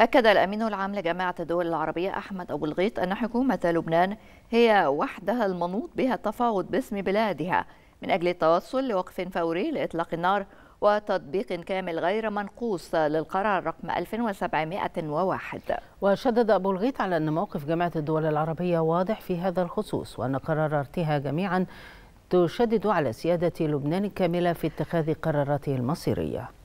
أكد الأمين العام لجامعة الدول العربية أحمد أبو الغيط أن حكومة لبنان هي وحدها المنوط بها التفاوض باسم بلادها من أجل التوصل لوقف فوري لإطلاق النار وتطبيق كامل غير منقوص للقرار رقم 1701 وشدد أبو الغيط على أن موقف جامعة الدول العربية واضح في هذا الخصوص وأن قراراتها جميعا تشدد على سيادة لبنان الكاملة في اتخاذ قراراته المصيرية